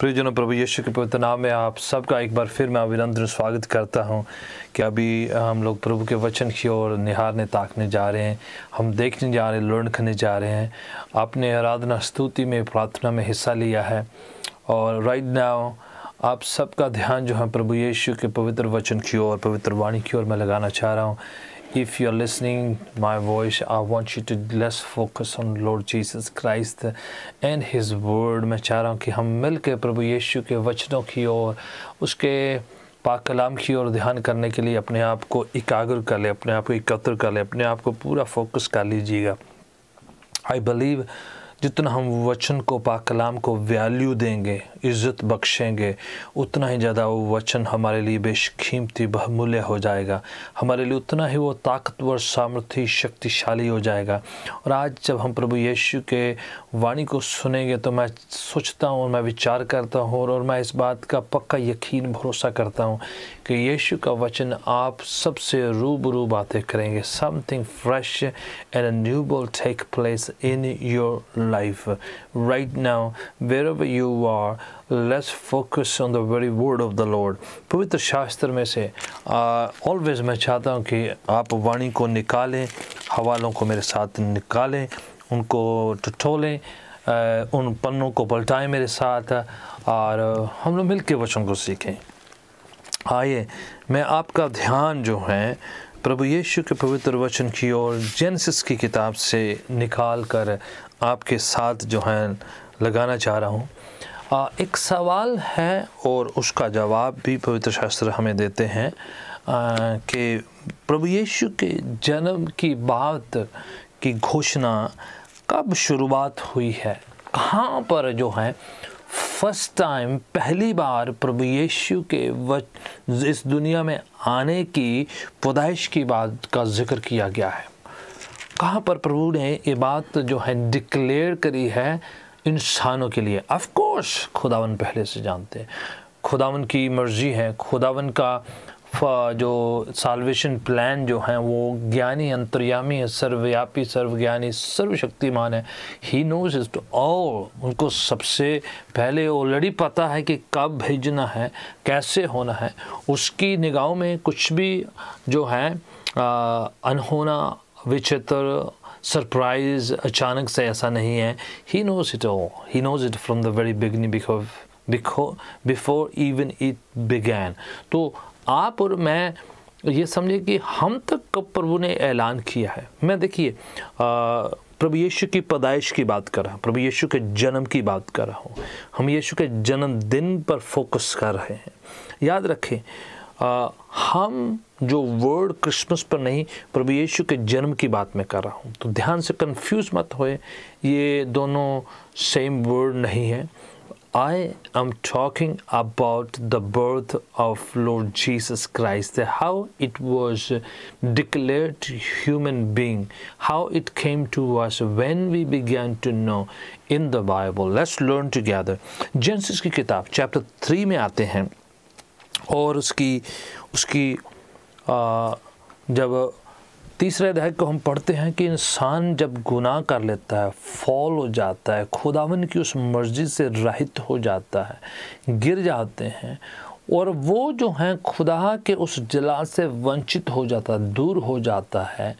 प्रियजनों प्रभु यीशु के पवित्र नाम में आप सबका एक बार फिर मैं अभिनंदन स्वागत करता हूं कि अभी हम लोग प्रभु के वचन की ओर निहारने ताकने जा रहे हैं हम देखने जा रहे हैं लुढ़खने जा रहे हैं आपने आराधना स्तुति में प्रार्थना में हिस्सा लिया है और राइट नाउ आप सबका ध्यान जो है प्रभु यीशु के पवित्र वचन की ओर पवित्र वाणी की ओर मैं लगाना चाह रहा हूँ if you're listening my voice i want you to less focus on lord jesus christ and his word main cha raha hu ki hum milke prabhu yeshu ke vachnon ki aur uske पाक कलाम की ओर ध्यान करने के लिए अपने आप को एकाग्र कर ले अपने आप को एकत्र कर ले अपने आप को पूरा फोकस कर लीजिएगा आई बिलीव जितना हम वचन को पाक कलाम को वैल्यू देंगे इज़्ज़त बख्शेंगे उतना ही ज़्यादा वो वचन हमारे लिए बेशकीमती बहमूल्य हो जाएगा हमारे लिए उतना ही वो ताकतवर सामर्थ्य शक्तिशाली हो जाएगा और आज जब हम प्रभु यीशु के वाणी को सुनेंगे तो मैं सोचता हूँ और मैं विचार करता हूँ और मैं इस बात का पक्का यकीन भरोसा करता हूँ कि यीशु का वचन आप सबसे रूबरू बातें करेंगे something fresh and new ball take place in your life right now wherever you are less focus on the very word of the Lord पवित्र शास्त्र में से ऑलवेज मैं चाहता हूँ कि आप वाणी को निकालें हवालों को मेरे साथ निकालें उनको टटोलें उन पन्नों को पलटाएं मेरे साथ और हम लोग मिल के वचन को सीखें आइए मैं आपका ध्यान जो है प्रभु यीशु के पवित्र वचन की ओर जेनसिस की किताब से निकाल कर आपके साथ जो है लगाना चाह रहा हूँ एक सवाल है और उसका जवाब भी पवित्र शास्त्र हमें देते हैं कि प्रभु यीशु के जन्म की बात की घोषणा कब शुरुआत हुई है कहाँ पर जो है फर्स्ट टाइम पहली बार प्रभु यीशु के वच इस दुनिया में आने की पैदाइश की बात का जिक्र किया गया है कहाँ पर प्रभु ने ये बात जो है डिक्लेयर करी है इंसानों के लिए ऑफ कोर्स खुदावन पहले से जानते हैं खुदावन की मर्जी है खुदावन का जो साल्वेशन प्लान जो हैं वो ज्ञानी अंतर्यामी है सर्वव्यापी सर्वज्ञानी सर्वशक्तिमान है ही नोज इज और उनको सबसे पहले ऑलरेडी पता है कि कब भेजना है कैसे होना है उसकी निगाहों में कुछ भी जो है अनहोना विचित्र सरप्राइज अचानक से ऐसा नहीं है he knows it oh he knows it from the very beginning because before even it began तो आप और मैं ये समझे कि हम तक कब प्रभु ने ऐलान किया है मैं देखिए प्रभु यीशु की पैदाइश की बात कर रहा हूँ प्रभु यीशु के जन्म की बात कर रहा हूँ हम यीशु के जन्मदिन पर फोकस कर रहे हैं याद रखें आ, हम जो वर्ड क्रिसमस पर नहीं प्रभु यीशु के जन्म की बात मैं कर रहा हूँ तो ध्यान से कंफ्यूज मत होए ये दोनों सेम वर्ड नहीं है I am talking about the birth of Lord Jesus Christ, how it was declared human being, how it came to us when we began to know in the Bible. Let's learn together. Genesis की किताब chapter 3 में आते हैं और उसकी उसकी जब तीसरे अध्याय को हम पढ़ते हैं कि इंसान जब गुनाह कर लेता है फॉल हो जाता है खुदावन की उस मर्जी से रहित हो जाता है गिर जाते हैं और वो जो हैं खुदा के उस जला से वंचित हो जाता है दूर हो जाता है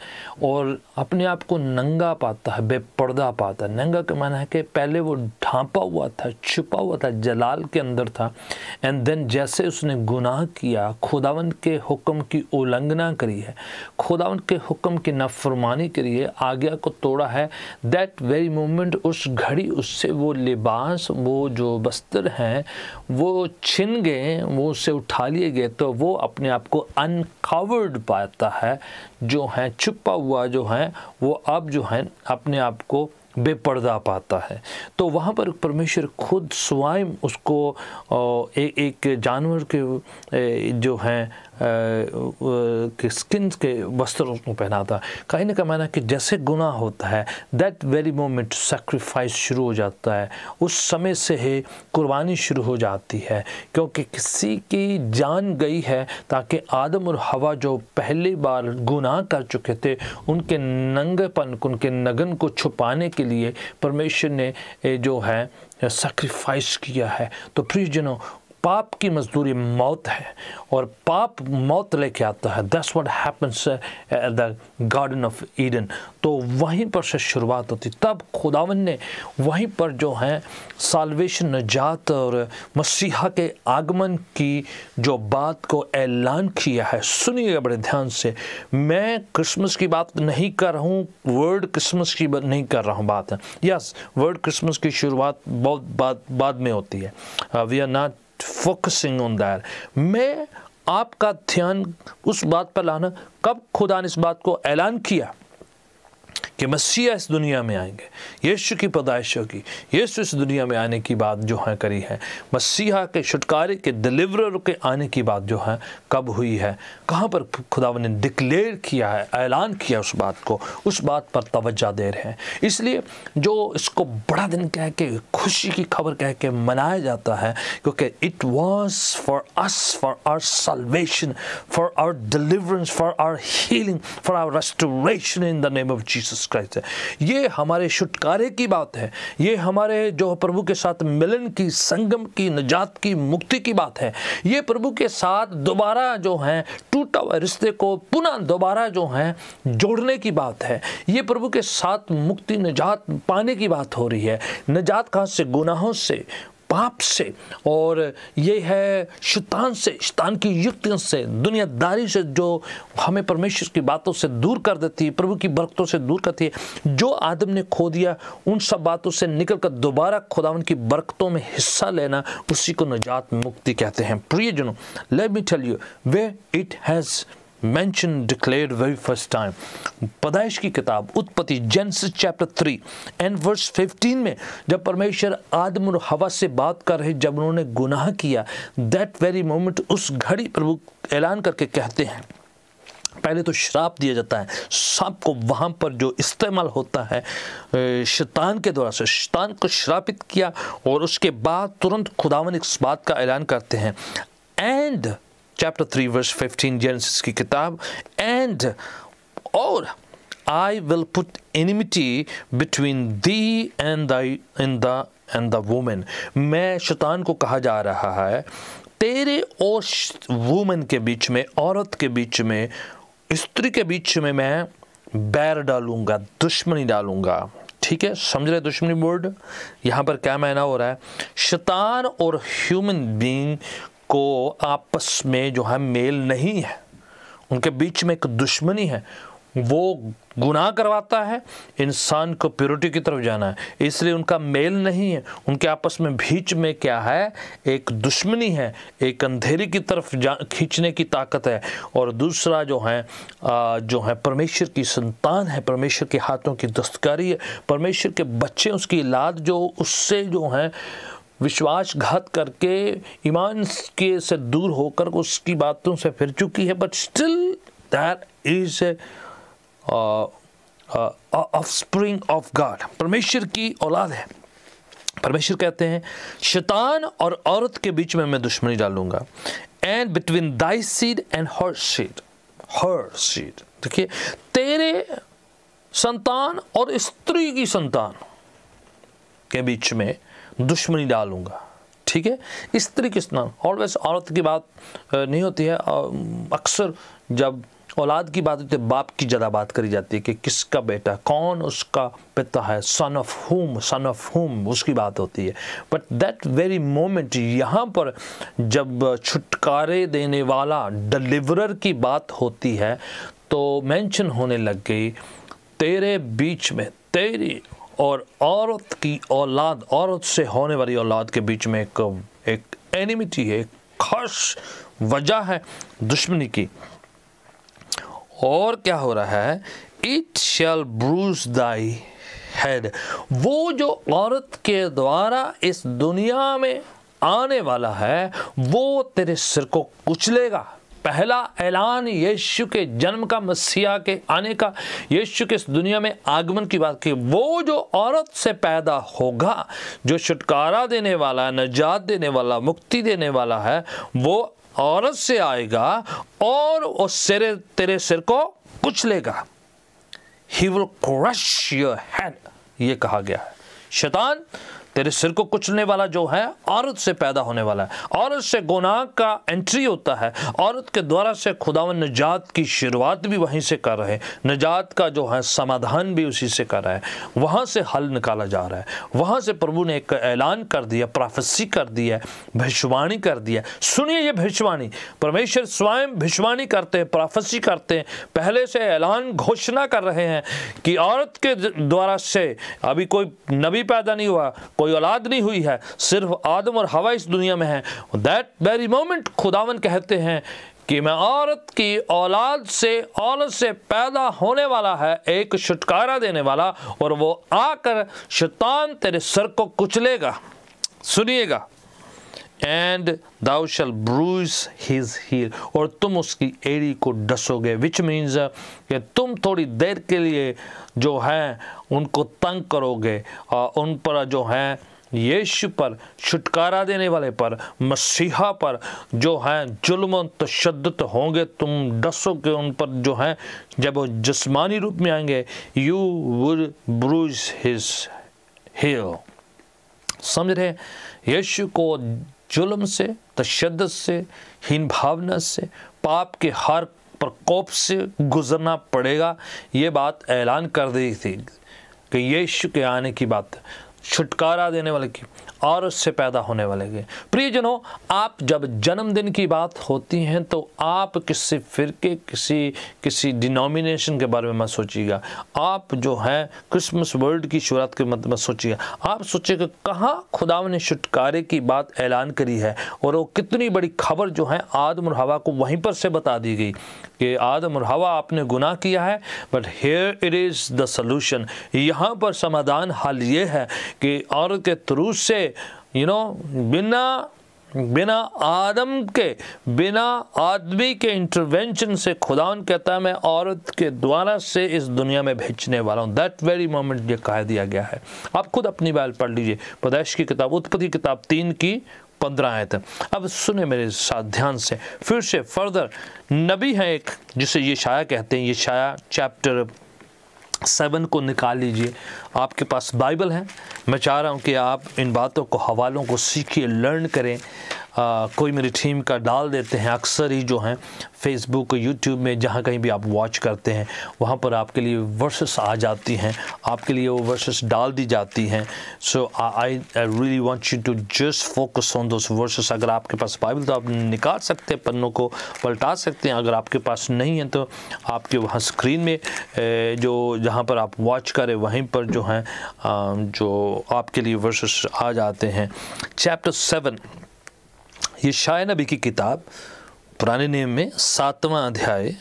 और अपने आप को नंगा पाता है बेपर्दा पाता है नंगा का माना है कि पहले वो ढांपा हुआ था छुपा हुआ था जलाल के अंदर था एंड देन जैसे उसने गुनाह किया खुदावन के हुक्म की उल्लंघना करी है खुदावन के हुक्म की नफरमानी करी है आज्ञा को तोड़ा है दैट वेरी मोमेंट उस घड़ी उससे वो लिबास वो जो बस्तर हैं वो छिन गए वो उससे उठा लिए गए तो वो अपने आप को अनकवर्ड पाता है जो है छुपा हुआ जो है वो अब जो है अपने आप को बेपर्दा पाता है तो वहाँ पर परमेश्वर खुद स्वयं उसको एक जानवर के जो हैं स्किन के वस्त्रों को पहनाता कहीं ना कहीं मैंने कि जैसे गुनाह होता है दैट वेरी मोमेंट सेक्रीफाइस शुरू हो जाता है उस समय से ही कुर्बानी शुरू हो जाती है क्योंकि किसी की जान गई है ताकि आदम और हवा जो पहली बार गुनाह कर चुके थे उनके नंगेपन उनके नगन को छुपाने के लिए परमेश्वर ने जो है सेक्रीफाइस किया है तो प्रियजनों पाप की मजदूरी मौत है और पाप मौत लेके आता है that's what happens at the garden of Eden तो वहीं पर से शुरुआत होती तब खुदावन ने वहीं पर जो है सालवेशन नजात और मसीहा के आगमन की जो बात को ऐलान किया है सुनिएगा बड़े ध्यान से मैं क्रिसमस की बात नहीं कर रहा हूँ वर्ड क्रिसमस की नहीं कर रहा हूँ बात यस वर्ड क्रिसमस की शुरुआत बहुत बाद बाद में होती है we are not focusing on that मैं आपका ध्यान उस बात पर लाना कब खुदा ने इस बात को ऐलान किया कि मसीह इस दुनिया में आएंगे यीशु की पैदाइश होगी यीशु इस दुनिया में आने की बात जो है करी है मसीहा के छुटकारे के डिलीवरर के आने की बात जो है कब हुई है कहाँ पर खुदा ने डिक्लेयर किया है ऐलान किया उस बात को उस बात पर तवज्जा दे रहे हैं इसलिए जो इसको बड़ा दिन कह के खुशी की खबर कह के मनाया जाता है क्योंकि it was for us for our salvation, for our deliverance for our healing for our restoration in the name of Jesus Christ है ये हमारे छुटकारे की बात है ये हमारे जो प्रभु के साथ मिलन की संगम की निजात की मुक्ति की बात है ये प्रभु के साथ दोबारा जो है टूटा हुआ रिश्ते को पुनः दोबारा जो है जोड़ने की बात है ये प्रभु के साथ मुक्ति निजात पाने की बात हो रही है निजात कहाँ से गुनाहों से पाप से और ये है शैतान से शैतान की युक्तियों से दुनियादारी से जो हमें परमेश्वर की बातों से दूर कर देती है प्रभु की बरकतों से दूर करती है जो आदम ने खो दिया उन सब बातों से निकल कर दोबारा खुदावन की बरकतों में हिस्सा लेना उसी को निजात मुक्ति कहते हैं प्रियजनों let me tell you way it has mentioned declare very first time पदाइश की किताब उत्पत्ति Genesis chapter three and verse fifteen में जब परमेश्वर आदम और हवा से बात कर रहे जब उन्होंने गुनाह किया दैट वेरी मोमेंट उस घड़ी प्रभु ऐलान करके कहते हैं पहले तो श्राप दिया जाता है सांप को वहाँ पर जो इस्तेमाल होता है शैतान के द्वारा से शैतान को श्रापित किया और उसके बाद तुरंत खुदावन इस बात का ऐलान करते हैं and chapter three verse fifteen Genesis की किताब एंड और I will put enmity between thee and thy and the and the woman मैं शैतान को कहा जा रहा है तेरे और वूमेन के बीच में औरत के बीच में स्त्री के बीच में मैं बैर डालूंगा दुश्मनी डालूंगा ठीक है समझ रहे दुश्मनी बोर्ड यहाँ पर क्या मायना हो रहा है शैतान और ह्यूमन बीइंग को आपस में जो है मेल नहीं है उनके बीच में एक दुश्मनी है वो गुनाह करवाता है इंसान को प्योरिटी की तरफ जाना है इसलिए उनका मेल नहीं है उनके आपस में बीच में क्या है एक दुश्मनी है एक अंधेरी की तरफ जा खींचने की ताकत है और दूसरा जो है आ, जो है परमेश्वर की संतान है परमेश्वर के हाथों की दस्तकारी है परमेश्वर के बच्चे उसकी लाद जो उससे जो है विश्वासघात करके ईमान के से दूर होकर उसकी बातों से फिर चुकी है but still there is offspring of God परमेश्वर की औलाद है परमेश्वर कहते हैं शैतान और औरत के बीच में मैं दुश्मनी डालूंगा and between thy seed and her seed her seed देखिए तेरे संतान और स्त्री की संतान के बीच में दुश्मनी डालूंगा ठीक है इस तरीके से और ऑलवेज औरत की बात नहीं होती है अक्सर जब औलाद की बात होती है बाप की ज़्यादा बात करी जाती है कि किसका बेटा कौन उसका पिता है son of whom son of whom उसकी बात होती है बट दैट वेरी मोमेंट यहाँ पर जब छुटकारे देने वाला डिलीवरर की बात होती है तो मेंशन होने लग गई तेरे बीच में तेरी और औरत की औलाद औरत से होने वाली औलाद के बीच में एक एक एनिमिटी है एक खास वजह है दुश्मनी की और क्या हो रहा है it shall bruise thy head वो जो औरत के द्वारा इस दुनिया में आने वाला है वो तेरे सिर को कुचलेगा पहला ऐलान यीशु के जन्म का मसीहा के आने का यीशु के इस दुनिया में आगमन की बात की वो जो औरत से पैदा होगा जो छुटकारा देने वाला है नजात देने वाला मुक्ति देने वाला है वो औरत से आएगा और उस सिरे तेरे सिर को कुचलेगा he will crush your hand ये कहा गया है शैतान तेरे सिर को कुचलने वाला जो है औरत से पैदा होने वाला है औरत से गुनाह का एंट्री होता है औरत के द्वारा से खुदावन निजात की शुरुआत भी वहीं से कर रहे हैं का जो है समाधान भी उसी से कर रहा है वहाँ से हल निकाला जा रहा है वहाँ से प्रभु ने एक ऐलान कर दिया प्राफसी कर दिया भिषवाणी कर दिया सुनिए ये भिषवाणी परमेश्वर स्वयं भिषवाणी करते हैं प्राफसी करते हैं पहले से ऐलान घोषणा कर रहे हैं कि औरत के द्वारा से अभी कोई नबी पैदा नहीं हुआ कोई औलाद नहीं हुई है सिर्फ आदम और हवा इस दुनिया में है दैट वेरी मोमेंट खुदावन कहते हैं कि मैं औरत की औलाद से औरत से पैदा होने वाला है एक छुटकारा देने वाला और वो आकर शैतान तेरे सर को कुचलेगा सुनिएगा and thou shall bruise his heel और तुम उसकी एड़ी को डसोगे विच मीन्स uh, कि तुम थोड़ी देर के लिए जो हैं उनको तंग करोगे और उन पर जो है यीशु पर छुटकारा देने वाले पर मसीहा पर जो है जुल्म तशद होंगे तुम डसो के उन पर जो है जब वो जिसमानी रूप में आएंगे you would bruise his heel समझ रहे यीशु को जुल्म से तशद से हीन भावना से पाप के हर प्रकोप से गुजरना पड़ेगा ये बात ऐलान कर दी थी कि यीशु के आने की बात है छुटकारा देने वाले की और उससे पैदा होने वाले के प्रियजनों आप जब जन्मदिन की बात होती हैं तो आप किसी फिरके किसी किसी डिनोमिनेशन के बारे में मत सोचिएगा आप जो है क्रिसमस वर्ल्ड की शुरुआत के मत मत सोचिएगा आप सोचिएगा कहाँ खुदा ने छुटकारे की बात ऐलान करी है और वो कितनी बड़ी खबर जो है आदम और हवा को वहीं पर से बता दी गई कि आदम और हवा आपने गुनाह किया है but here it is the solution यहाँ पर समाधान हल ये है कि औरत के थ्रू से यू नो बिना बिना आदम के बिना आदमी के इंटरवेंशन से खुदा कहता है मैं औरत के द्वारा से इस दुनिया में भेजने वाला हूँ दैट वेरी मोमेंट ये कह दिया गया है आप खुद अपनी बैल पढ़ लीजिए पदैश की किताब उत्पत्ति किताब तीन की पंद्रह आयत अब सुने मेरे साथ ध्यान से फिर से फर्दर नबी है एक जिसे ये शाया कहते हैं ये शाया चैप्टर सेवन को निकाल लीजिए आपके पास बाइबल है मैं चाह रहा हूँ कि आप इन बातों को हवालों को सीखिए लर्न करें आ, कोई मेरी टीम का डाल देते हैं अक्सर ही जो हैं फेसबुक यूट्यूब में जहाँ कहीं भी आप वॉच करते हैं वहाँ पर आपके लिए वर्सेस आ जाती हैं आपके लिए वो वर्सेस डाल दी जाती हैं so I really want you to just focus on दो वर्सेस अगर आपके पास बाइबल तो आप निकाल सकते हैं पन्नों को पलटा सकते हैं अगर आपके पास नहीं है तो आपके वहाँ स्क्रीन में जो जहाँ पर आप वॉच करें वहीं पर जो हैं जो आपके लिए वर्सेस आ जाते हैं चैप्टर सेवन ये शाय नबी की किताब पुराने नियम में सातवां अध्याय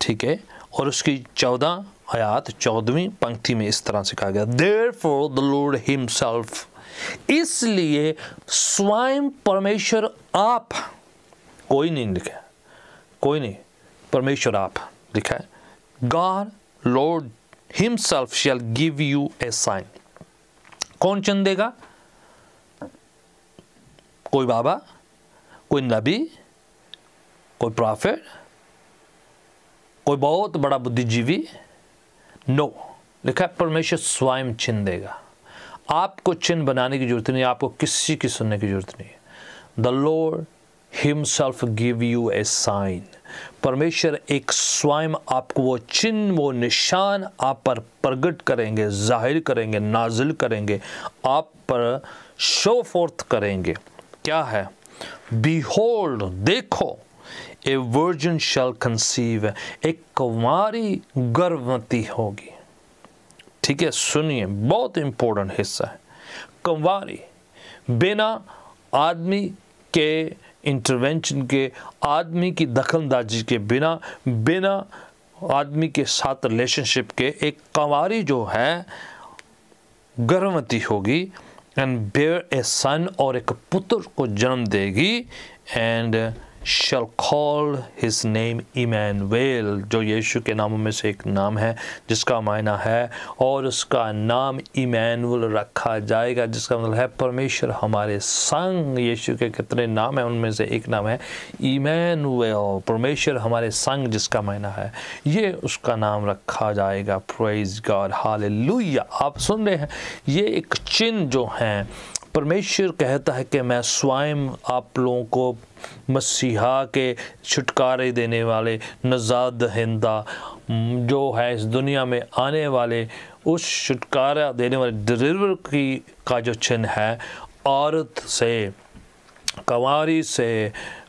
ठीक है और उसकी चौदह आयात चौदहवीं पंक्ति में इस तरह से कहा गया therefore the him himself इसलिए स्वयं परमेश्वर आप कोई नहीं लिखा कोई नहीं परमेश्वर आप लिखा है God Lord himself shall give you a sign कौन चंद देगा कोई बाबा कोई नबी कोई प्रॉफिट कोई बहुत बड़ा बुद्धिजीवी नो लिखा है परमेश्वर स्वयं चिन्ह देगा आपको चिन्ह बनाने की जरूरत नहीं आपको किसी की सुनने की जरूरत नहीं the Lord himself give you a sign परमेश्वर एक स्वयं आपको वो चिन्ह वो निशान आप पर प्रगट करेंगे जाहिर करेंगे नाजिल करेंगे आप पर शो फोर्थ करेंगे क्या है बिहोल्ड देखो ए वर्जन शल कंसीव एक कुमारी गर्भवती होगी ठीक है सुनिए बहुत इंपॉर्टेंट हिस्सा है कुंवारी बिना आदमी के इंटरवेंशन के आदमी की दखलंदाजी के बिना बिना आदमी के साथ रिलेशनशिप के एक कंवारी जो है गर्भवती होगी एंड बेयर ए सन और एक पुत्र को जन्म देगी and shall call his name Emmanuel जो यीशु के नामों में से एक नाम है जिसका मायना है और उसका नाम इमैनुअल रखा जाएगा जिसका मतलब है परमेश्वर हमारे संग यीशु के कितने नाम हैं उनमें से एक नाम है इमैनुअल परमेश्वर हमारे संग जिसका मायना है ये उसका नाम रखा जाएगा प्रेज गॉड हाल आप सुन रहे हैं ये एक चिन्ह जो हैं परमेश्वर कहता है कि मैं स्वयं आप लोगों को मसीहा के छुटकारे देने वाले नजाद दहिंदा जो है इस दुनिया में आने वाले उस छुटकारा देने वाले डिलीवर की का जो चिन्ह है औरत से कंवारी से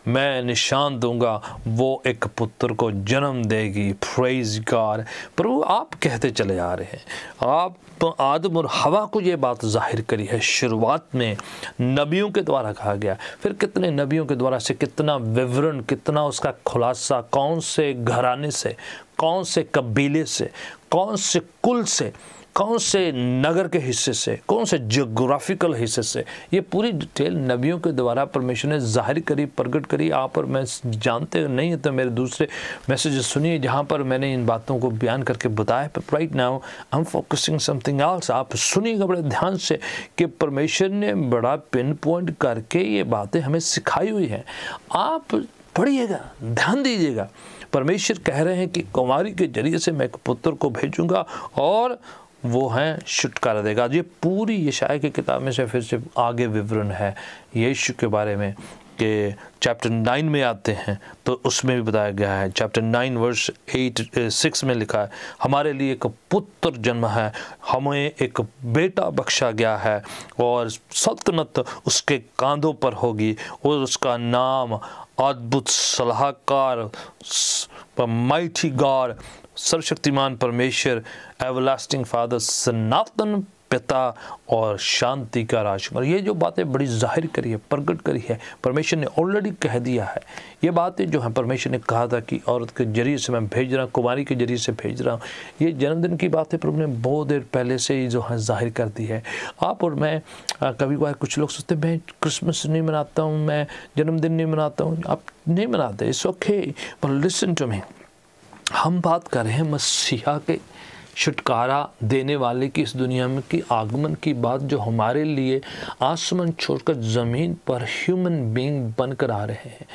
मैं निशान दूंगा वो एक पुत्र को जन्म देगी फ्रेज कार प्रभु आप कहते चले आ रहे हैं आप तो आदम और हवा को ये बात जाहिर करी है शुरुआत में नबियों के द्वारा कहा गया फिर कितने नबियों के द्वारा से कितना विवरण कितना उसका खुलासा कौन से घराने से कौन से कबीले से कौन से कुल से कौन से नगर के हिस्से से कौन से जोग्राफिकल हिस्से से ये पूरी डिटेल नबियों के द्वारा परमेश्वर ने जाहिर करी प्रकट करी आप और मैं जानते नहीं है तो मेरे दूसरे मैसेज सुनिए जहाँ पर मैंने इन बातों को बयान करके बताया right now I am focusing something else आप सुनिएगा बड़े ध्यान से कि परमेश्वर ने बड़ा पिन पॉइंट करके ये बातें हमें सिखाई हुई हैं आप पढ़िएगा ध्यान दीजिएगा परमेश्वर कह रहे हैं कि कुमारी के जरिए से मैं एक पुत्र को भेजूंगा और वो हैं छुटकारा देगा ये पूरी यशाय की किताब में से फिर से आगे विवरण है यीशु के बारे में कि चैप्टर नाइन में आते हैं तो उसमें भी बताया गया है chapter nine verse eight six में लिखा है हमारे लिए एक पुत्र जन्म है हमें एक बेटा बख्शा गया है और सल्तनत उसके कांधों पर होगी और उसका नाम अद्भुत सलाहकार माइटी गार सर्वशक्तिमान परमेश्वर एवरलास्टिंग फादर सनातन पिता और शांति का राजकुमार ये जो बातें बड़ी जाहिर करी है प्रकट करी है परमेश्वर ने ऑलरेडी कह दिया है ये बातें जो है परमेश्वर ने कहा था कि औरत के जरिए से मैं भेज रहा हूँ कुमारी के जरिए से भेज रहा हूँ ये जन्मदिन की बातें पर प्रभु ने बहुत देर पहले से ही जो है जाहिर कर दी है आप और मैं कभी कभार कुछ लोग सोचते मैं क्रिसमस नहीं मनाता हूँ मैं जन्मदिन नहीं मनाता हूँ आप नहीं मनाते इट्स ओके पर लिसन टू मी हम बात कर रहे हैं मसीहा के छुटकारा देने वाले की इस दुनिया में की आगमन की बात जो हमारे लिए आसमान छोड़कर ज़मीन पर ह्यूमन बीइंग बनकर आ रहे हैं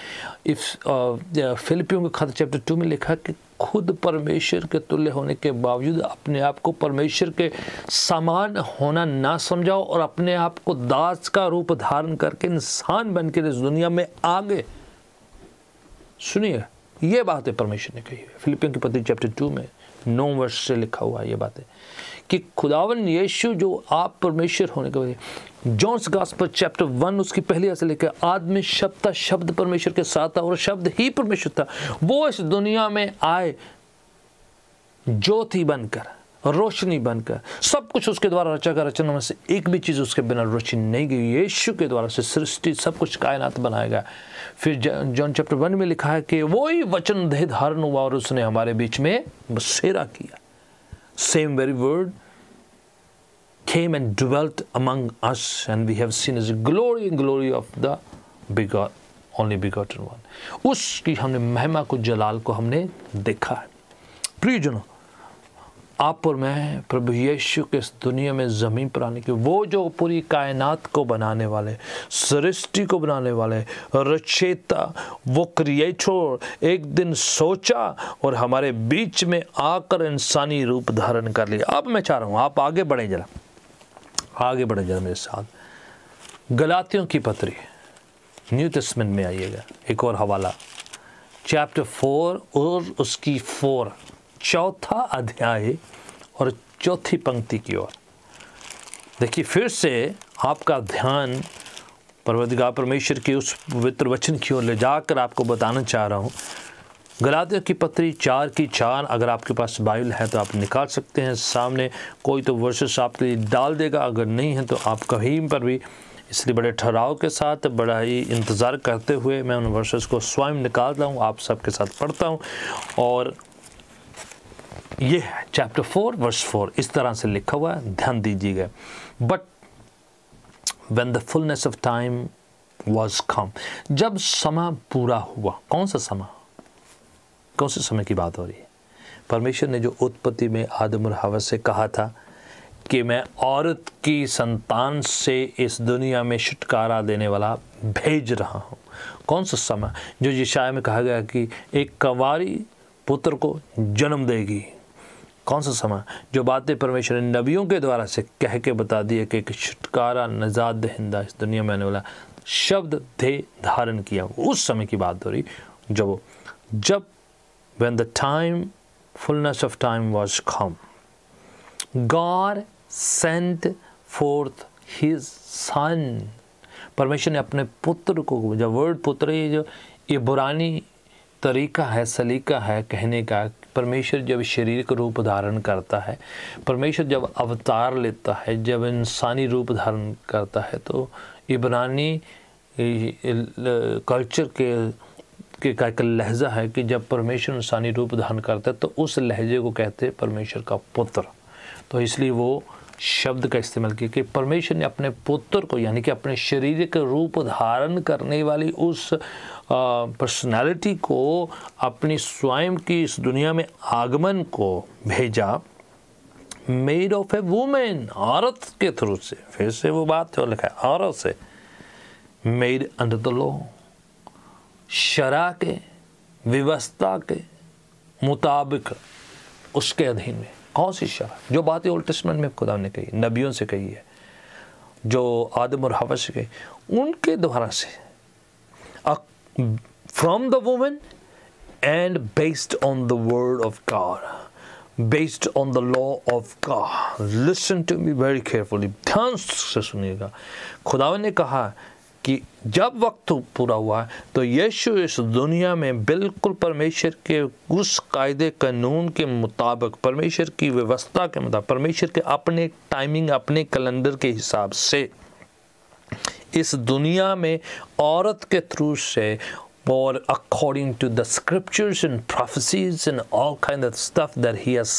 इफ फिलिपियों के खत चैप्टर टू में लिखा कि खुद परमेश्वर के तुल्य होने के बावजूद अपने आप को परमेश्वर के समान होना ना समझाओ और अपने आप को दास का रूप धारण करके इंसान बनकर इस दुनिया में आगे सुनिए ये है परमेश्वर ने कही है फिलिपियन के पत्र चैप्टर टू में नौ वर्ष से लिखा हुआ है ये है कि खुदावन यीशु जो आप परमेश्वर होने के वजह जॉन्स गास्पर चैप्टर वन उसकी पहली से लेकर आदमी शब्द था शब्द परमेश्वर के साथ था और शब्द ही परमेश्वर था वो इस दुनिया में आए ज्योति बनकर रोशनी बनकर सब कुछ उसके द्वारा रचा कर रचना में से एक भी चीज़ उसके बिना रोशनी नहीं गई यीशु के द्वारा से सृष्टि सब कुछ कायनात बनाया गया फिर जॉन चैप्टर वन में लिखा है कि वो ही वचन देह हरण हुआ और उसने हमारे बीच में बसेरा किया same very word came and dwelt among us and we have seen his glory glory of the the only begotten one उसकी हमने महिमा को जलाल को हमने देखा है प्रियजनों आप और मैं प्रभु यीशु के इस दुनिया में ज़मीन पर आने के वो जो पूरी कायनात को बनाने वाले सृष्टि को बनाने वाले रचेता वो क्रिएटर एक दिन सोचा और हमारे बीच में आकर इंसानी रूप धारण कर लिया अब मैं चाह रहा हूँ आप आगे बढ़ें जरा आगे बढ़ें जरा मेरे साथ गलातियों की पत्री न्यू तस्मिन में आइएगा एक और हवाला चैप्टर फोर और उसकी फोर चौथा अध्याय और चौथी पंक्ति की ओर देखिए फिर से आपका ध्यान परवदगा परमेश्वर के उस पवित्र वचन की ओर ले जाकर आपको बताना चाह रहा हूँ गलातियों की पत्री चार की चार अगर आपके पास बाइबल है तो आप निकाल सकते हैं सामने कोई तो वर्सेस आपके लिए डाल देगा अगर नहीं है तो आप कहीं पर भी इसलिए बड़े ठहराव के साथ बड़ा ही इंतज़ार करते हुए मैं उन वर्सेस को स्वयं निकालता हूँ आप सबके साथ पढ़ता हूँ और ये है चैप्टर फोर वर्ष फोर इस तरह से लिखा हुआ है ध्यान दीजिएगा but when the fullness of time was come जब समय पूरा हुआ कौन सा समय कौन से समय की बात हो रही है परमेश्वर ने जो उत्पत्ति में आदम और हवा से कहा था कि मैं औरत की संतान से इस दुनिया में छुटकारा देने वाला भेज रहा हूँ कौन सा समय जो यशाया में कहा गया कि एक कवारी पुत्र को जन्म देगी कौन सा समय जो बातें परमेश्वर ने नबियों के द्वारा से कह के बता दिए कि एक छुटकारा नजाद दहिंदा इस दुनिया में आने वाला शब्द थे धारण किया उस समय की बात हो रही जब जब when the time fullness of time was come God sent forth his son परमेश्वर ने अपने पुत्र को जब वर्ड पुत्र ये जो ये बुरानी तरीका है सलीका है कहने का परमेश्वर जब शरीर का रूप धारण करता है परमेश्वर जब अवतार लेता है जब इंसानी रूप धारण करता है तो इबरानी कल्चर के के का एक लहजा है कि जब परमेश्वर इंसानी रूप धारण करता है तो उस लहजे को कहते हैं परमेश्वर का पुत्र तो इसलिए वो शब्द का इस्तेमाल किया कि परमेश्वर ने अपने पुत्र को यानी कि अपने शरीर के रूप धारण करने वाली उस पर्सनालिटी को अपनी स्वयं की इस दुनिया में आगमन को भेजा मेड ऑफ ए वुमेन औरत के थ्रू से फिर से वो बात है लिखा है औरत से मेड अंडर द लॉ शरा के व्यवस्था के मुताबिक उसके अधीन में कौन सी शफा जो बातें ओल्ड टेस्टमेंट में खुदा ने कही नबियों से कही है जो आदम और हवस से कही उनके द्वारा से from the women and based on the word of God based on the law of God listen to me very carefully ध्यान से सुनिएगा खुदा ने कहा कि जब वक्त पूरा हुआ तो यीशु इस दुनिया में बिल्कुल परमेश्वर के उस कायदे कानून के मुताबिक परमेश्वर की व्यवस्था के मुताबिक परमेश्वर के अपने टाइमिंग अपने कैलेंडर के हिसाब से इस दुनिया में औरत के थ्रू से और according to the scriptures and prophecies and all kind of stuff that he has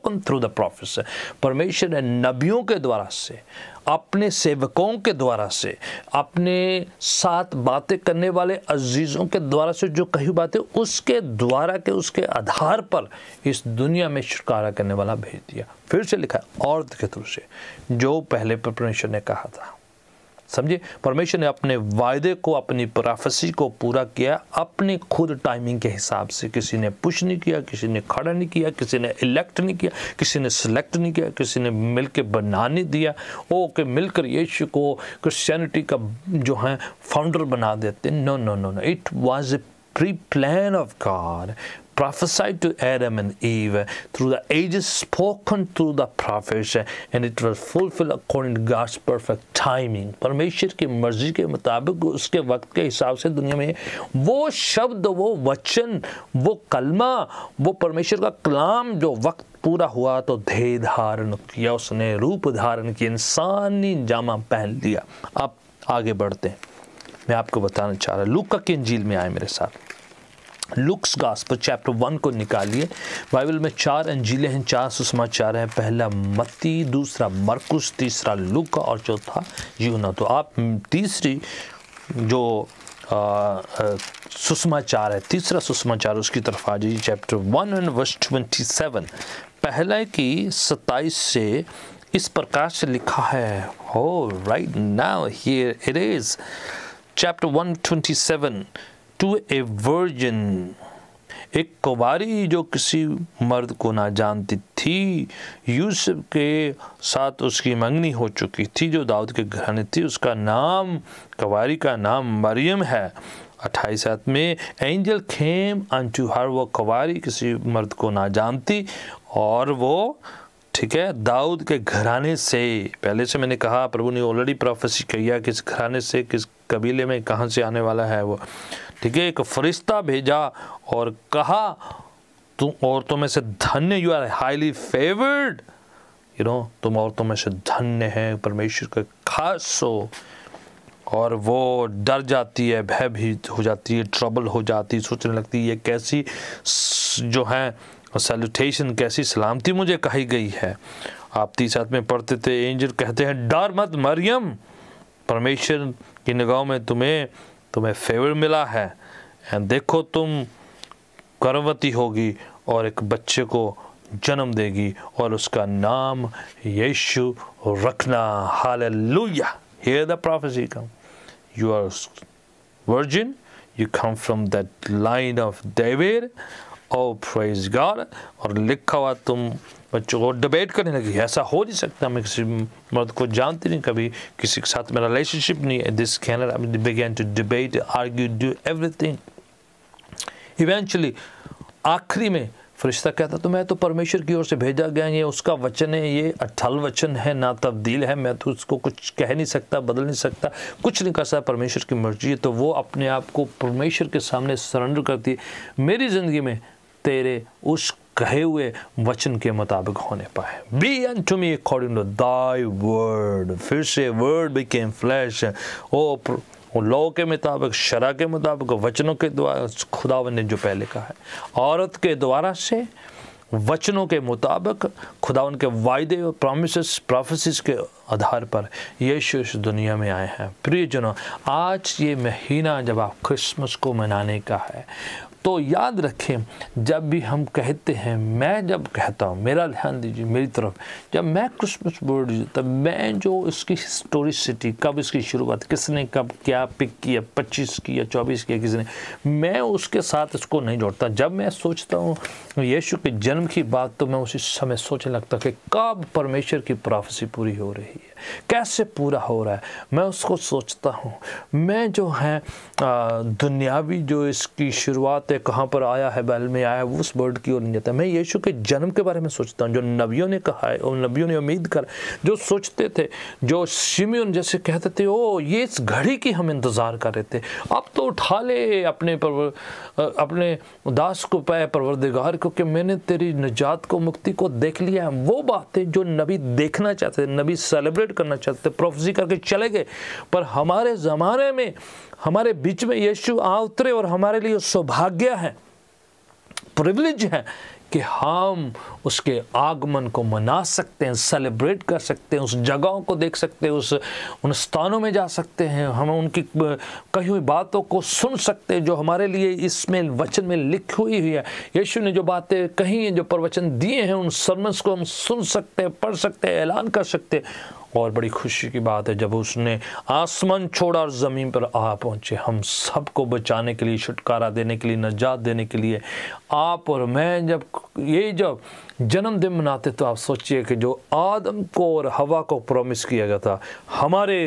spoken through the prophets परमेश्वर ने नबियों के द्वारा से अपने सेवकों के द्वारा से अपने साथ बातें करने वाले अजीज़ों के द्वारा से जो कही बातें उसके द्वारा के उसके आधार पर इस दुनिया में छुटकारा करने वाला भेज दिया फिर से लिखा और के थ्रू से जो पहले परमेश्वर ने कहा था समझे परमेश्वर ने अपने वायदे को अपनी प्राफसी को पूरा किया अपने खुद टाइमिंग के हिसाब से किसी ने पुश नहीं किया किसी ने खड़ा नहीं किया किसी ने इलेक्ट नहीं किया किसी ने सिलेक्ट नहीं किया किसी ने मिल के बना नहीं दिया ओ के मिलकर यीशु को क्रिश्चियनिटी का जो है फाउंडर बना देते no no no no it was a preplan of God prophesied to Adam and Eve through the ages spoken through the prophets and it was fulfilled according to God's perfect timing परमेश्वर की मर्जी के मुताबिक उसके वक्त के हिसाब से दुनिया में वो शब्द वो वचन वो कलमा वो परमेश्वर का कलाम जो वक्त पूरा हुआ तो ध्येय धारण किया उसने रूप धारण किया इंसानी जामा पहन लिया आप आगे बढ़ते हैं मैं आपको बताना चाह रहा लूका की इंजील में आए मेरे साथ लुक्स गास्पर चैप्टर वन को निकालिए बाइबल में चार अंजीले हैं चार सुषमाचार हैं पहला मत्ती दूसरा मरकुस तीसरा लुक और चौथा यूना तो आप तीसरी जो सुषमाचार है तीसरा सुषमाचार उसकी तरफ आ जाइए chapter one and verse twenty seven पहले की सत्ताईस से इस प्रकार से लिखा है हो right now here it is twenty seven to a virgin एक कुबारी जो किसी मर्द को ना जानती थी यूसुफ के साथ उसकी मंगनी हो चुकी थी जो दाऊद के घराने थी उसका नाम कुबारी का नाम मरियम है अट्ठाईस में एंजल खेम अंचू हर वो कुबारी किसी मर्द को ना जानती और वो ठीक है दाऊद के घराने से पहले से मैंने कहा प्रभु ने ऑलरेडी प्रोफेसी किया किस घराने से किस कबीले में कहाँ से आने वाला है वो ठीक है एक फरिश्ता भेजा और कहा तुम औरतों में से धन्य you are highly favoured you know तुम औरतों में से धन्य है परमेश्वर का खास हो और वो डर जाती है भयभीत हो जाती है ट्रबल हो जाती है सोचने लगती है ये कैसी जो है और सैल्यूटेशन कैसी सलामती मुझे कही गई है आप तीस साथ में पढ़ते थे एंजल कहते हैं डर मत मरियम परमेश्वर की निगाहों में तुम्हें तुम्हें फेवर मिला है एंड देखो तुम गर्भवती होगी और एक बच्चे को जन्म देगी और उसका नाम यीशु रखना hallelujah here the prophecy come you are virgin you come from that line of David oh praise God और लिखा हुआ तुम बच्चों को डिबेट करने लगी ऐसा हो नहीं सकता मैं किसी मर्द को जानती नहीं कभी किसी के साथ मेरा रिलेशनशिप नहीं है this can begin to debate argue do everything eventually आखिरी में फरिश्ता कहता तो मैं तो परमेश्वर की ओर से भेजा गया ये उसका वचन है ये अटल वचन है ना तब्दील है मैं तो उसको कुछ कह नहीं सकता बदल नहीं सकता कुछ नहीं कर सकता परमेश्वर की मर्जी है तो वो अपने आप को परमेश्वर के सामने सरेंडर करती है मेरी ज़िंदगी में तेरे उस कहे हुए वचन के मुताबिक होने पाए be unto me according to thy word फिर से word became flesh oh law के मुताबिक शरा के मुताबिक वचनों के द्वारा खुदावन ने जो पहले कहा है औरत के द्वारा से वचनों के मुताबिक खुदा उनके वायदे और प्रामिस प्रोफेसिस के आधार पर यीशु इस दुनिया में आए हैं प्रियजनों आज ये महीना जब आप क्रिसमस को मनाने का है तो याद रखें जब भी हम कहते हैं मैं जब कहता हूँ मेरा ध्यान दीजिए मेरी तरफ जब मैं क्रिसमस बोर्ड तब मैं जो इसकी हिस्टोरिसिटी कब इसकी शुरुआत किसने कब क्या पिक किया पच्चीस किया चौबीस किया किसने मैं उसके साथ इसको नहीं जोड़ता जब मैं सोचता हूँ यीशु के जन्म की बात तो मैं उसी समय सोचने लगता कि कब परमेश्वर की प्राफसी पूरी हो रही है कैसे पूरा हो रहा है मैं उसको सोचता हूँ मैं जो है दुनियावी जो इसकी शुरुआत सत्य कहाँ पर आया है बैल में आया है उस वर्ड की ओर नहीं मैं यीशु के जन्म के बारे में सोचता हूँ जो नबियों ने कहा है और नबियों ने उम्मीद कर जो सोचते थे जो शिमियन जैसे कहते थे ओ ये इस घड़ी की हम इंतज़ार कर रहे थे अब तो उठा ले अपने परवर अपने दास को पाए परवरदिगार क्योंकि मैंने तेरी निजात को मुक्ति को देख लिया है वो बातें जो नबी देखना चाहते थे नबी सेलिब्रेट करना चाहते थे प्रोफेसी करके चले गए पर हमारे ज़माने में हमारे बीच में यीशु आ उतरे और हमारे लिए सौभाग्य आज्ञा है प्रिविलेज है कि हम उसके आगमन को मना सकते हैं सेलिब्रेट कर सकते हैं उस जगहों को देख सकते हैं उस उन स्थानों में जा सकते हैं हम उनकी कही हुई बातों को सुन सकते हैं जो हमारे लिए इसमें वचन में लिखी हुई हुई है यीशु ने जो बातें कही हैं जो प्रवचन दिए हैं उन सरमस को हम सुन सकते हैं पढ़ सकते हैं ऐलान कर सकते हैं और बड़ी खुशी की बात है जब उसने आसमान छोड़ा और ज़मीन पर आ पहुँचे हम सबको बचाने के लिए छुटकारा देने के लिए नजात देने के लिए आप और मैं जब ये जब जन्मदिन मनाते तो आप सोचिए कि जो आदम को और हवा को प्रॉमिस किया गया था हमारे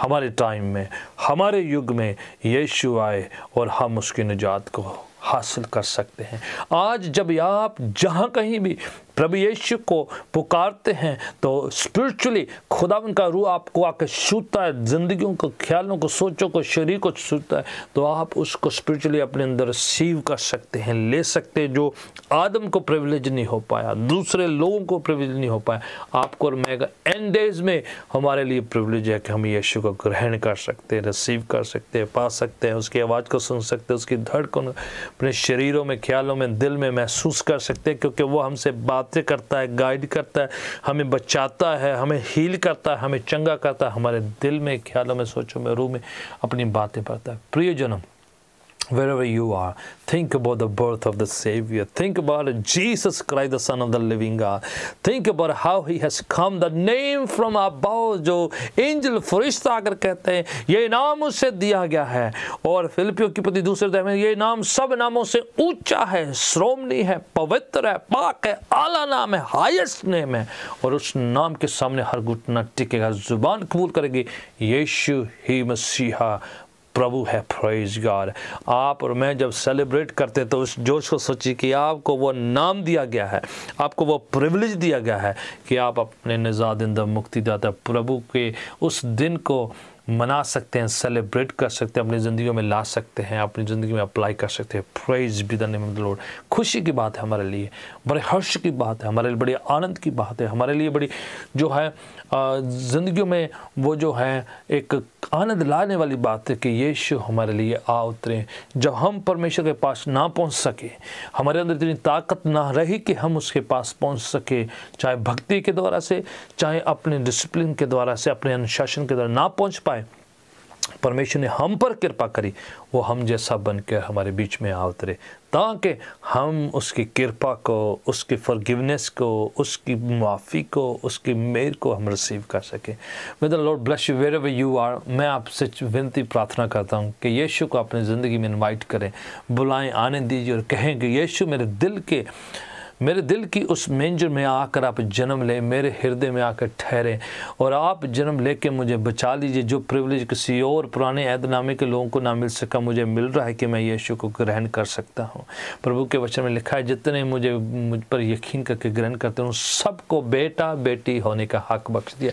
हमारे टाइम में हमारे युग में यीशु आए और हम उसकी निजात को हासिल कर सकते हैं आज जब आप जहाँ कहीं भी प्रभु यीशु को पुकारते हैं तो स्पिरिचुअली खुदा उनका रूह आपको आके छूता है ज़िंदगियों को ख्यालों को सोचों को शरीर को छूता है तो आप उसको स्पिरिचुअली अपने अंदर रिसीव कर सकते हैं ले सकते हैं जो आदम को प्रिविलेज नहीं हो पाया दूसरे लोगों को प्रिविलेज नहीं हो पाया आपको और मैं एंड डेज में हमारे लिए प्रिविलेज है कि हम यीशु को ग्रहण कर सकते हैं रिसीव कर सकते हैं पा सकते हैं उसकी आवाज़ को सुन सकते हैं उसकी धड़ को अपने शरीरों में ख्यालों में दिल में महसूस कर सकते हैं क्योंकि वो हमसे बात बातें करता है गाइड करता है हमें बचाता है हमें हील करता है हमें चंगा करता है हमारे दिल में ख्यालों में सोचों में रूह में अपनी बातें पढ़ता है प्रियजनम wherever you are think about the birth of the savior think about jesus christ the son of the living god think about how he has come the name from above जो angel फरिश्ता आकर कहते हैं ये नाम उससे दिया गया है और फिलिपियो की पति दूसरे अध्याय में ये नाम सब नामों से ऊंचा है श्रोमणी है पवित्र है पाक है आला नाम है highest name है और उस नाम के सामने हर घुटना टिकेगा जुबान कबूल करेगी यीशु ही मसीहा प्रभु है प्रेज गॉड आप और मैं जब सेलिब्रेट करते तो उस जोश को सोचिए कि आपको वो नाम दिया गया है आपको वो प्रिविलेज दिया गया है कि आप अपने निजादिंदा दाता प्रभु के उस दिन को मना सकते हैं सेलिब्रेट कर सकते हैं अपनी ज़िंदगी में ला सकते हैं अपनी ज़िंदगी में अप्लाई कर सकते हैं प्रेज भी द लोड खुशी की बात है हमारे लिए बड़े हर्ष की बात है हमारे लिए बड़ी आनंद की बात है हमारे लिए बड़ी जो है ज़िंदगी में वो जो है एक आनंद लाने वाली बात है कि यीशु हमारे लिए आ उतरे जब हम परमेश्वर के पास ना पहुंच सके हमारे अंदर इतनी ताकत ना रही कि हम उसके पास पहुंच सके चाहे भक्ति के द्वारा से चाहे अपने डिसिप्लिन के द्वारा से अपने अनुशासन के द्वारा ना पहुँच पाए परमेश्वर ने हम पर कृपा करी वो हम जैसा बन के हमारे बीच में आ उतरे ताकि हम उसकी कृपा को उसकी फॉरगिवनेस को उसकी माफ़ी को उसकी मेर को हम रिसीव कर सकें मैं Lord bless wherever you are मैं आपसे विनती प्रार्थना करता हूँ कि यीशु को अपनी ज़िंदगी में इनवाइट करें बुलाएं आने दीजिए और कहें कि यीशु मेरे दिल के मेरे दिल की उस मेंजर में आकर आप जन्म लें मेरे हृदय में आकर ठहरें और आप जन्म लेके मुझे बचा लीजिए जो प्रिवलेज किसी और पुराने ऐदनामे के लोगों को ना मिल सका मुझे मिल रहा है कि मैं यीशु को ग्रहण कर सकता हूँ प्रभु के वचन में लिखा है जितने मुझे मुझ पर यकीन करके ग्रहण करते हैं उन सबको बेटा बेटी होने का हक बख्श दिया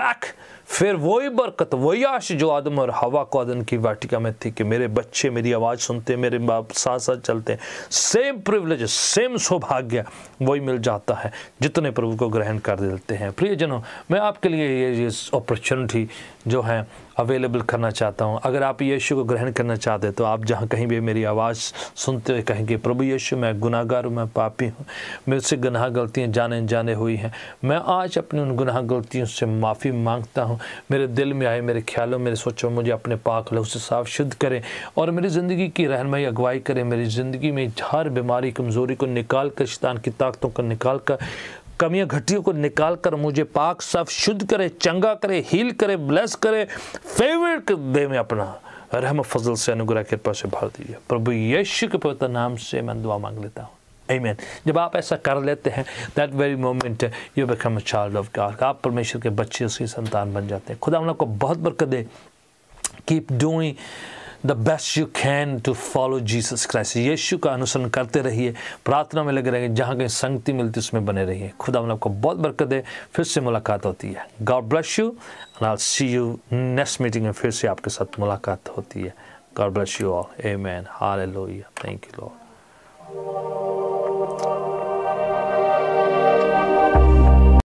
बैक फिर वही बरकत वही आश जो आदम और हवा को आदन की वाटिका में थी कि मेरे बच्चे मेरी आवाज़ सुनते मेरे बाप साथ साथ चलते हैं सेम प्रिवलेज सेम सौभाग्य वही मिल जाता है जितने प्रभु को ग्रहण कर देते हैं प्रियजनों मैं आपके लिए ये अपॉर्चुनिटी जो है अवेलेबल करना चाहता हूँ अगर आप यीशु को ग्रहण करना चाहते हैं तो आप जहाँ कहीं भी मेरी आवाज़ सुनते हुए कहेंगे प्रभु यीशु मैं गुनाहगार हूँ मैं पापी हूँ से गुनाह गलतियाँ जाने जाने हुई हैं मैं आज अपनी उन गुनाह गलतियों से माफ़ी मांगता हूँ मेरे दिल में आए मेरे ख्यालों मेरे सोचों मुझे अपने पाक लहू से साफ शुद्ध करें और मेरी ज़िंदगी की रहनमई अगुवाई करें मेरी ज़िंदगी में हर बीमारी कमज़ोरी को निकाल कर शैतान की ताकतों को निकाल कर कमियाँ घटियों को निकाल कर मुझे पाक साफ शुद्ध करे चंगा करे हील करे ब्लेस करे फेवर दे में अपना रहम फजल से अनुग्रह कृपा से भर दीजिए प्रभु यशु के पवित्र नाम से मैं दुआ मांग लेता हूँ Amen. जब आप ऐसा कर लेते हैं that very moment you become a child of God आप परमेश्वर के बच्चे उसकी संतान बन जाते हैं खुदा उन लोग को बहुत बरकत दे keep doing the best you can to follow Jesus Christ यीशु का अनुसरण करते रहिए प्रार्थना में लगे रहिए जहाँ कहीं संगति मिलती उसमें बने रहिए खुदा मन आपको बहुत बरकत है फिर से मुलाकात होती है God bless you and I see you next meeting में फिर से आपके साथ मुलाकात होती है God bless you all amen thank you Lord